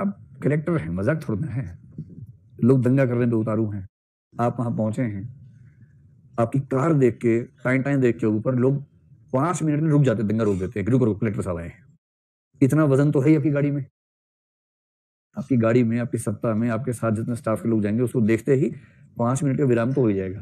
आप कलेक्टर हैं मजाक थोड़ा है लोग दंगा करने पे उतारू हैं आप वहाँ पहुँचे हैं आपकी कार देख के टाइम टाइम देख के ऊपर लोग पाँच मिनट में रुक जाते दंगा रोक देते हैं रुको रुको कलेक्टर साहब आए इतना वजन तो है ही आपकी गाड़ी में आपकी गाड़ी में आपकी सत्ता में आपके साथ जितने स्टाफ के लोग जाएंगे उसको देखते ही पाँच मिनट का विराम तो हो ही जाएगा